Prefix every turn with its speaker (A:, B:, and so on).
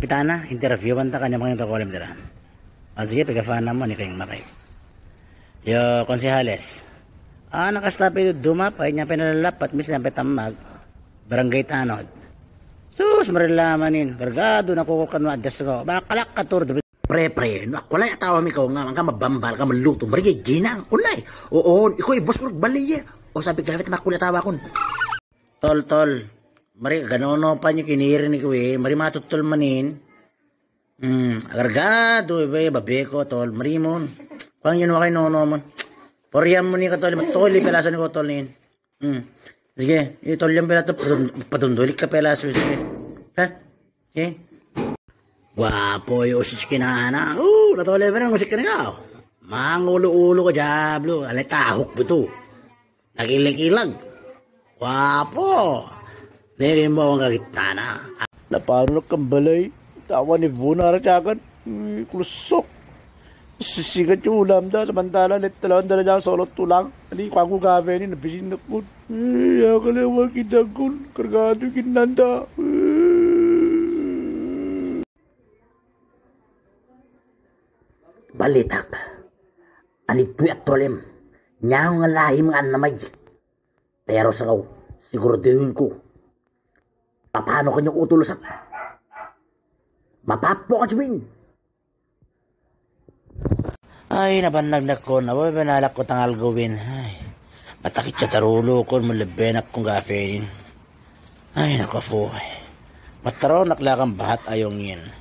A: Kapitana, interviewan ta kanya mga kakulam dira. Ah, sige, pagkafaan naman ni King makay. Yo, konsihales. Ah, nakastapi duma pa, niya pinalalapat, mis niya pitamag, barangay tanod. Sus, marilamanin, bargado na kukukan mo, adas ko, bakalak ka tur, Pre, pre, nakulay atawa mi ka nga, ka mabambal, ka maluto, marigay ginang, unay, oo, ikaw ibos mo, baliye, o sabi ka, makulay atawa kon. Tol, tol, mari ganono pa niya kiniri ni kuwi eh. mari matutul manin mm agargado ibe ko, tol mari mon pang yun wakay nono mon poryam mo ni katol toli pelaso ni kotol nin mm sige itol eh, yung pelato patundulik ka pelaso eh, sige ha sige Guwapo yung usik kinahana. Oo, oh, natulay mo na ang usik kinagaw. Mangulo-ulo ko, Diablo. Alay, tahok po ito. Nakilig-ilag. Guwapo. kita Na paano kembali,
B: Tawa ni Vuna Arachakan. Mm, Kulusok. sisi yung ulam da. Samantala, let talawan tulang, ini sa kafe tulang. Ali, kwangu gabi ni, nabisin na kun. kerja
C: akalawa kinagkun. Kargado kinanda.
D: Balitak. ani buat tolem. Nyaw nga lahim ang namay. Pero sa kaw, ko. Paano kanyang utulosan? Mapapo ka, Jimmy!
A: Ay, nabanagnak ko. Nababanalak ko tangal algawin. Ay, matakit siya tarulo ko. Malabenak kong gafein. Ay, nako po. Mataro naklakang bahat
C: ayong yun.